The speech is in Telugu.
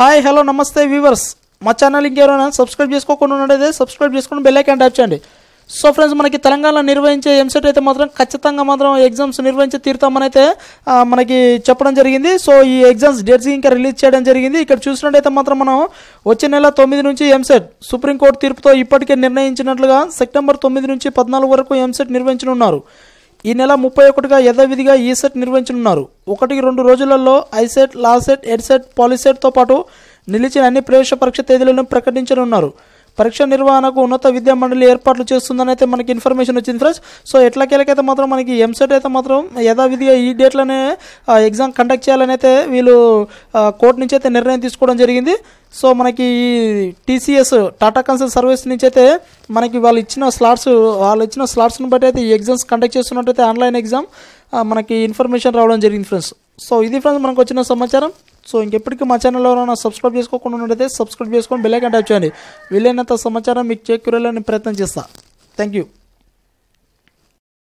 హాయ్ హలో నమస్తే వ్యూవర్స్ మా ఛానల్ ఇంకెవరైనా సబ్స్క్రైబ్ చేసుకోకుండా ఉన్నట్టయితే సబ్స్క్రైబ్ చేసుకుని బెల్లైకాన్ టైప్ చేయండి సో ఫ్రెండ్స్ మనకి తెలంగాణ నిర్వహించే ఎంసెట్ అయితే మాత్రం ఖచ్చితంగా మాత్రం ఎగ్జామ్స్ నిర్వహించి తీరుతామని అయితే మనకి చెప్పడం జరిగింది సో ఈ ఎగ్జామ్స్ డేట్స్ ఇంకా రిలీజ్ చేయడం జరిగింది ఇక్కడ చూసినట్టయితే మాత్రం మనం వచ్చే నెల తొమ్మిది నుంచి ఎంసెట్ సుప్రీంకోర్టు తీర్పుతో ఇప్పటికే నిర్ణయించినట్లుగా సెప్టెంబర్ తొమ్మిది నుంచి పద్నాలుగు వరకు ఎంసెట్ నిర్వహించనున్నారు ఈ నెల ముప్పై ఒకటిగా యథావిధిగా ఈసెట్ నిర్వహించనున్నారు ఒకటికి రెండు రోజులలో ఐసెట్ లాసెట్ ఎడ్సెట్ పాలిసెట్తో పాటు నిలిచిన అన్ని ప్రవేశ పరీక్ష తేదీలను ప్రకటించనున్నారు పరీక్ష నిర్వహణకు ఉన్నత విద్యా మండలి ఏర్పాట్లు చేస్తుందని అయితే మనకి ఇన్ఫర్మేషన్ వచ్చింది ఫ్రెండ్స్ సో ఎట్లా కీలకైతే మాత్రం మనకి ఎంసెట్ e అయితే మాత్రం యథావిధిగా ఈ డేట్లోనే ఎగ్జామ్ కండక్ట్ చేయాలని అయితే వీళ్ళు కోర్టు నుంచి అయితే నిర్ణయం తీసుకోవడం జరిగింది సో మనకి ఈ టీసీఎస్ టాటా కన్సల్ట్ సర్వీస్ నుంచి అయితే మనకి వాళ్ళు ఇచ్చిన స్లాట్స్ వాళ్ళు ఇచ్చిన స్లాట్స్ని బట్టి అయితే ఈ ఎగ్జామ్స్ కండక్ట్ చేస్తున్నట్టయితే ఆన్లైన్ ఎగ్జామ్ మనకి ఇన్ఫర్మేషన్ రావడం జరిగింది ఫ్రెండ్స్ సో ఇది ఫ్రెండ్స్ మనకు వచ్చిన సమాచారం సో ఇంకెప్పటికీ మా ఛానల్లో ఎవరైనా సబ్స్క్రైబ్ చేసుకోకుండా ఉన్నట్టయితే సబ్స్క్రైబ్ చేసుకొని బెల్లైకన్ టైప్ చేయండి వీలైనంత సమాచారం మీకు చేకూరాలని ప్రయత్నం చేస్తాను థ్యాంక్ యూ